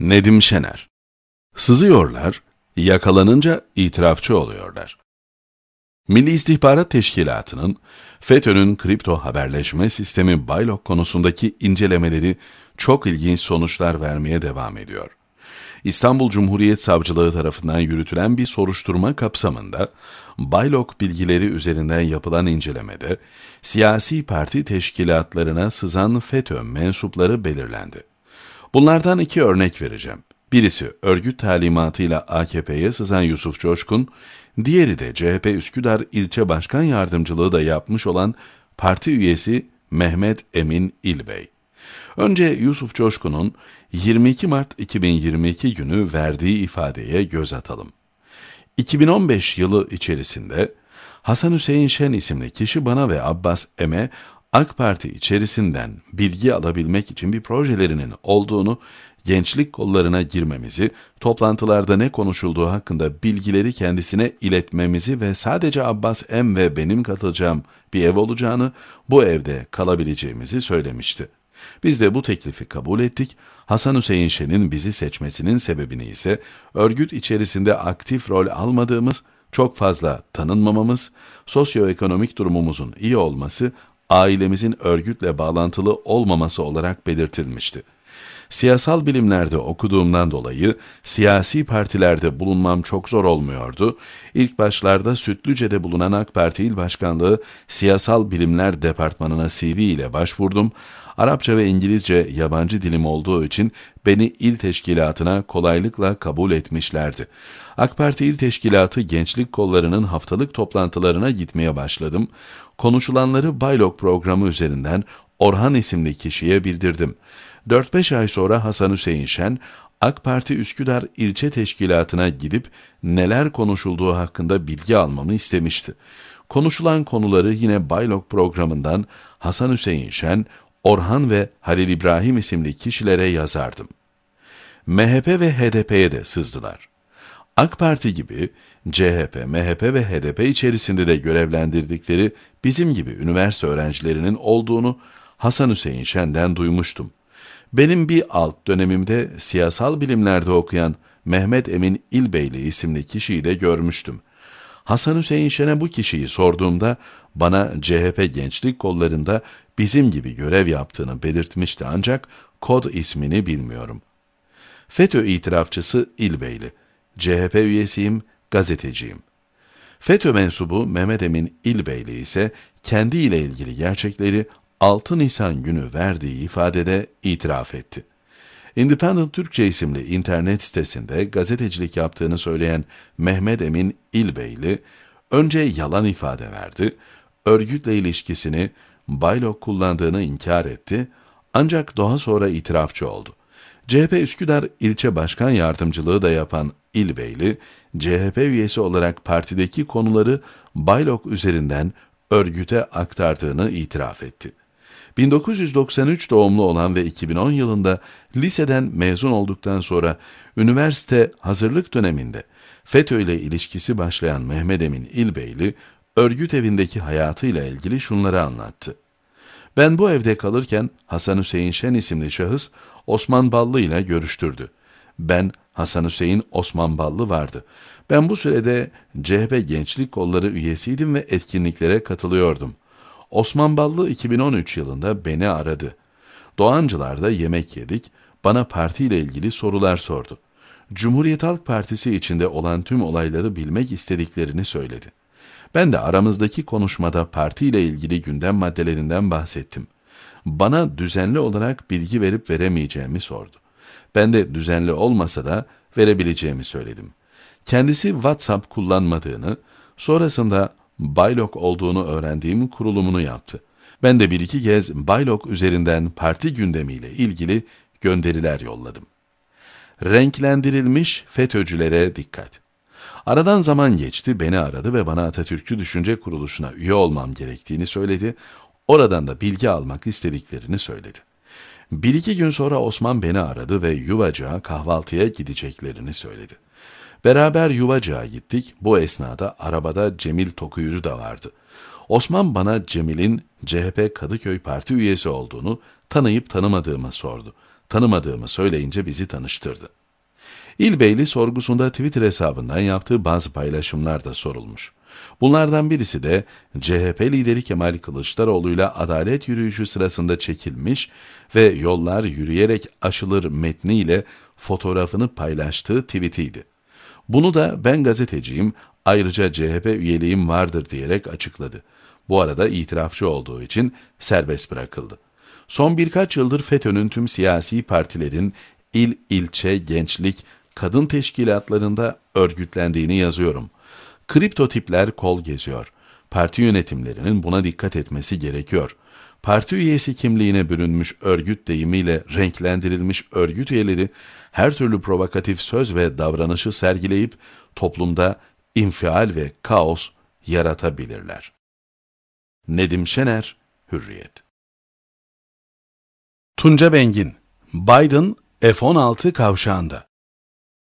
Nedim Şener Sızıyorlar, yakalanınca itirafçı oluyorlar. Milli İstihbarat Teşkilatı'nın FETÖ'nün kripto haberleşme sistemi Baylok konusundaki incelemeleri çok ilginç sonuçlar vermeye devam ediyor. İstanbul Cumhuriyet Savcılığı tarafından yürütülen bir soruşturma kapsamında Baylok bilgileri üzerinden yapılan incelemede siyasi parti teşkilatlarına sızan FETÖ mensupları belirlendi. Bunlardan iki örnek vereceğim. Birisi örgüt talimatıyla AKP'ye sızan Yusuf Coşkun, diğeri de CHP Üsküdar ilçe başkan yardımcılığı da yapmış olan parti üyesi Mehmet Emin İlbey. Önce Yusuf Coşkun'un 22 Mart 2022 günü verdiği ifadeye göz atalım. 2015 yılı içerisinde Hasan Hüseyin Şen isimli kişi bana ve Abbas Em'e AK Parti içerisinden bilgi alabilmek için bir projelerinin olduğunu, gençlik kollarına girmemizi, toplantılarda ne konuşulduğu hakkında bilgileri kendisine iletmemizi ve sadece Abbas M ve benim katılacağım bir ev olacağını, bu evde kalabileceğimizi söylemişti. Biz de bu teklifi kabul ettik. Hasan Hüseyin Şen'in bizi seçmesinin sebebini ise örgüt içerisinde aktif rol almadığımız, çok fazla tanınmamamız, sosyoekonomik durumumuzun iyi olması ailemizin örgütle bağlantılı olmaması olarak belirtilmişti. Siyasal bilimlerde okuduğumdan dolayı siyasi partilerde bulunmam çok zor olmuyordu. İlk başlarda Sütlüce'de bulunan AK Parti İl Başkanlığı Siyasal Bilimler Departmanı'na CV ile başvurdum. Arapça ve İngilizce yabancı dilim olduğu için beni il teşkilatına kolaylıkla kabul etmişlerdi. AK Parti İl Teşkilatı gençlik kollarının haftalık toplantılarına gitmeye başladım. Konuşulanları Baylok programı üzerinden Orhan isimli kişiye bildirdim. 4-5 ay sonra Hasan Hüseyin Şen, AK Parti Üsküdar ilçe teşkilatına gidip neler konuşulduğu hakkında bilgi almamı istemişti. Konuşulan konuları yine Baylok programından Hasan Hüseyin Şen, Orhan ve Halil İbrahim isimli kişilere yazardım. MHP ve HDP'ye de sızdılar. AK Parti gibi CHP, MHP ve HDP içerisinde de görevlendirdikleri bizim gibi üniversite öğrencilerinin olduğunu Hasan Hüseyin Şen'den duymuştum. Benim bir alt dönemimde siyasal bilimlerde okuyan Mehmet Emin İlbeyli isimli kişiyi de görmüştüm. Hasan Hüseyin Şen'e bu kişiyi sorduğumda bana CHP gençlik kollarında bizim gibi görev yaptığını belirtmişti ancak kod ismini bilmiyorum. FETÖ itirafçısı İlbeyli, CHP üyesiyim, gazeteciyim. FETÖ mensubu Mehmet Emin İlbeyli ise kendi ile ilgili gerçekleri 6 Nisan günü verdiği ifadede itiraf etti. Independent Türkçe isimli internet sitesinde gazetecilik yaptığını söyleyen Mehmet Emin İlbeyli, önce yalan ifade verdi, örgütle ilişkisini Baylok kullandığını inkar etti, ancak daha sonra itirafçı oldu. CHP Üsküdar ilçe başkan yardımcılığı da yapan İlbeyli, CHP üyesi olarak partideki konuları Baylok üzerinden örgüte aktardığını itiraf etti. 1993 doğumlu olan ve 2010 yılında liseden mezun olduktan sonra üniversite hazırlık döneminde FETÖ ile ilişkisi başlayan Mehmet Emin İlbeyli, örgüt evindeki hayatıyla ilgili şunları anlattı. Ben bu evde kalırken Hasan Hüseyin Şen isimli şahıs Osman Ballı ile görüştürdü. Ben Hasan Hüseyin Osman Ballı vardı. Ben bu sürede CHP Gençlik Kolları üyesiydim ve etkinliklere katılıyordum. Osman Ballı 2013 yılında beni aradı. Doğancılar'da yemek yedik, bana partiyle ilgili sorular sordu. Cumhuriyet Halk Partisi içinde olan tüm olayları bilmek istediklerini söyledi. Ben de aramızdaki konuşmada partiyle ilgili gündem maddelerinden bahsettim. Bana düzenli olarak bilgi verip veremeyeceğimi sordu. Ben de düzenli olmasa da verebileceğimi söyledim. Kendisi WhatsApp kullanmadığını, sonrasında Baylok olduğunu öğrendiğim kurulumunu yaptı. Ben de bir iki kez Baylok üzerinden parti gündemiyle ilgili gönderiler yolladım. Renklendirilmiş FETÖ'cülere dikkat. Aradan zaman geçti, beni aradı ve bana Atatürkçü Düşünce Kuruluşu'na üye olmam gerektiğini söyledi. Oradan da bilgi almak istediklerini söyledi. Bir iki gün sonra Osman beni aradı ve Yuvaca'ya kahvaltıya gideceklerini söyledi. Beraber Yuvacığa gittik. Bu esnada arabada Cemil Tokuyucu da vardı. Osman bana Cemil'in CHP Kadıköy Parti üyesi olduğunu tanıyıp tanımadığımı sordu. Tanımadığımı söyleyince bizi tanıştırdı. İlbeyli sorgusunda Twitter hesabından yaptığı bazı paylaşımlar da sorulmuş. Bunlardan birisi de CHP lideri Kemal Kılıçdaroğlu ile adalet yürüyüşü sırasında çekilmiş ve yollar yürüyerek aşılır metniyle fotoğrafını paylaştığı tweetiydi. Bunu da ben gazeteciyim, ayrıca CHP üyeliğim vardır diyerek açıkladı. Bu arada itirafçı olduğu için serbest bırakıldı. Son birkaç yıldır FETÖ'nün tüm siyasi partilerin il ilçe gençlik kadın teşkilatlarında örgütlendiğini yazıyorum. Kripto tipler kol geziyor. Parti yönetimlerinin buna dikkat etmesi gerekiyor.'' parti üyesi kimliğine bürünmüş örgüt deyimiyle renklendirilmiş örgüt üyeleri her türlü provokatif söz ve davranışı sergileyip toplumda infial ve kaos yaratabilirler. Nedim Şener, Hürriyet Tunca Bengin, Biden F-16 kavşağında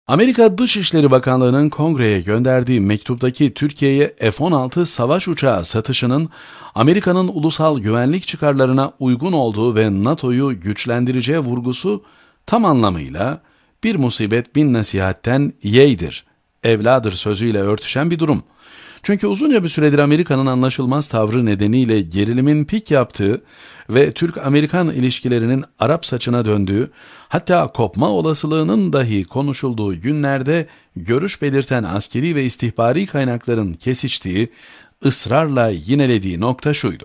Amerika Dışişleri Bakanlığı'nın kongreye gönderdiği mektuptaki Türkiye'ye F-16 savaş uçağı satışının Amerika'nın ulusal güvenlik çıkarlarına uygun olduğu ve NATO'yu güçlendireceği vurgusu tam anlamıyla bir musibet bin nasihatten yeydir, evladır sözüyle örtüşen bir durum. Çünkü uzunca bir süredir Amerika'nın anlaşılmaz tavrı nedeniyle gerilimin pik yaptığı ve Türk-Amerikan ilişkilerinin Arap saçına döndüğü, hatta kopma olasılığının dahi konuşulduğu günlerde görüş belirten askeri ve istihbari kaynakların kesiştiği, ısrarla yinelediği nokta şuydu.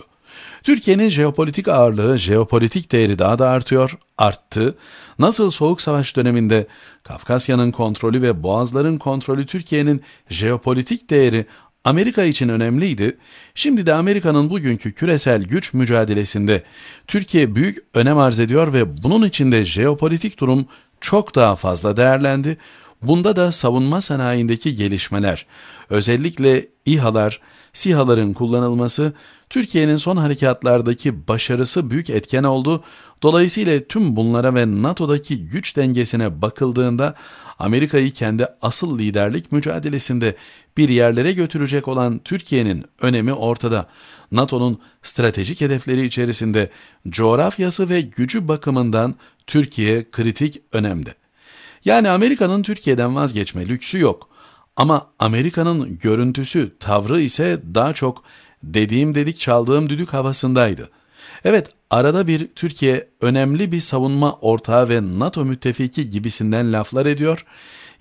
Türkiye'nin jeopolitik ağırlığı, jeopolitik değeri daha da artıyor, arttı. Nasıl Soğuk Savaş döneminde Kafkasya'nın kontrolü ve Boğazların kontrolü Türkiye'nin jeopolitik değeri Amerika için önemliydi. Şimdi de Amerika'nın bugünkü küresel güç mücadelesinde Türkiye büyük önem arz ediyor ve bunun içinde jeopolitik durum çok daha fazla değerlendi. Bunda da savunma sanayindeki gelişmeler, özellikle İHA'lar, SİHA'ların kullanılması Türkiye'nin son harekatlardaki başarısı büyük etken oldu. Dolayısıyla tüm bunlara ve NATO'daki güç dengesine bakıldığında Amerika'yı kendi asıl liderlik mücadelesinde bir yerlere götürecek olan Türkiye'nin önemi ortada. NATO'nun stratejik hedefleri içerisinde coğrafyası ve gücü bakımından Türkiye kritik önemde. Yani Amerika'nın Türkiye'den vazgeçme lüksü yok. Ama Amerika'nın görüntüsü, tavrı ise daha çok dediğim dedik çaldığım düdük havasındaydı. Evet arada bir Türkiye önemli bir savunma ortağı ve NATO müttefiki gibisinden laflar ediyor.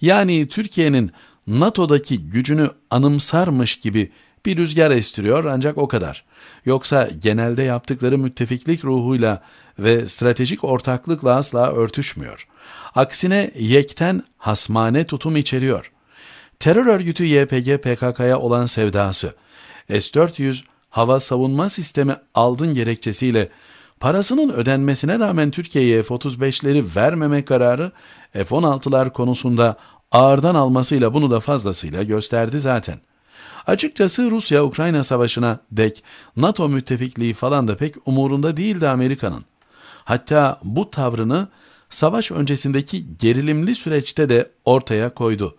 Yani Türkiye'nin NATO'daki gücünü anımsarmış gibi bir rüzgar estiriyor ancak o kadar. Yoksa genelde yaptıkları müttefiklik ruhuyla ve stratejik ortaklıkla asla örtüşmüyor. Aksine yekten hasmane tutum içeriyor. Terör örgütü YPG PKK'ya olan sevdası, S-400 hava savunma sistemi aldın gerekçesiyle parasının ödenmesine rağmen Türkiye'ye F-35'leri vermeme kararı F-16'lar konusunda ağırdan almasıyla bunu da fazlasıyla gösterdi zaten. Açıkçası Rusya-Ukrayna savaşına dek NATO müttefikliği falan da pek umurunda değildi Amerika'nın. Hatta bu tavrını savaş öncesindeki gerilimli süreçte de ortaya koydu.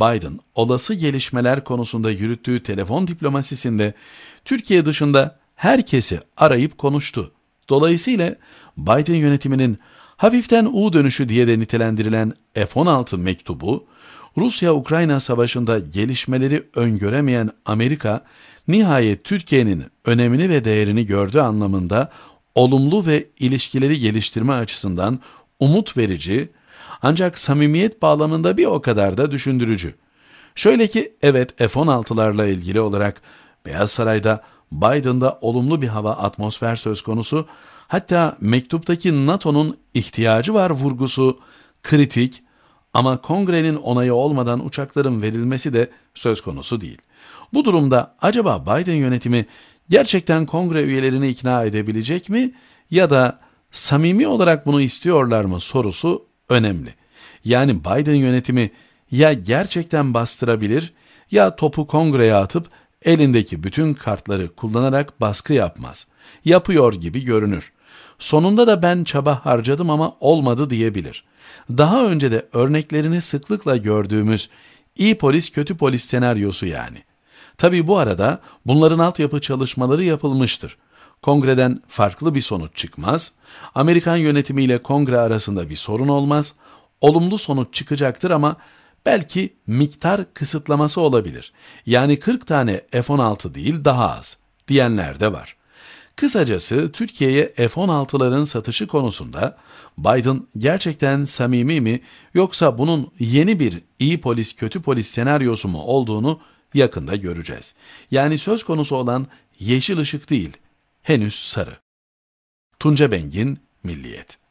Biden olası gelişmeler konusunda yürüttüğü telefon diplomasisinde Türkiye dışında herkesi arayıp konuştu. Dolayısıyla Biden yönetiminin hafiften U dönüşü diye de nitelendirilen F-16 mektubu, Rusya-Ukrayna savaşında gelişmeleri öngöremeyen Amerika, nihayet Türkiye'nin önemini ve değerini gördüğü anlamında olumlu ve ilişkileri geliştirme açısından umut verici ancak samimiyet bağlamında bir o kadar da düşündürücü. Şöyle ki evet F-16'larla ilgili olarak Beyaz Saray'da Biden'da olumlu bir hava atmosfer söz konusu, hatta mektuptaki NATO'nun ihtiyacı var vurgusu kritik ama kongrenin onayı olmadan uçakların verilmesi de söz konusu değil. Bu durumda acaba Biden yönetimi gerçekten kongre üyelerini ikna edebilecek mi ya da samimi olarak bunu istiyorlar mı sorusu önemli. Yani Biden yönetimi ya gerçekten bastırabilir ya topu kongreye atıp elindeki bütün kartları kullanarak baskı yapmaz. Yapıyor gibi görünür. Sonunda da ben çaba harcadım ama olmadı diyebilir. Daha önce de örneklerini sıklıkla gördüğümüz iyi polis kötü polis senaryosu yani. Tabi bu arada bunların altyapı çalışmaları yapılmıştır. Kongreden farklı bir sonuç çıkmaz, Amerikan yönetimiyle kongre arasında bir sorun olmaz, olumlu sonuç çıkacaktır ama belki miktar kısıtlaması olabilir. Yani 40 tane F-16 değil daha az diyenler de var. Kısacası Türkiye'ye F-16'ların satışı konusunda Biden gerçekten samimi mi yoksa bunun yeni bir iyi polis kötü polis senaryosu mu olduğunu yakında göreceğiz. Yani söz konusu olan yeşil ışık değil, henüz sarı. Tunca Bengin, Milliyet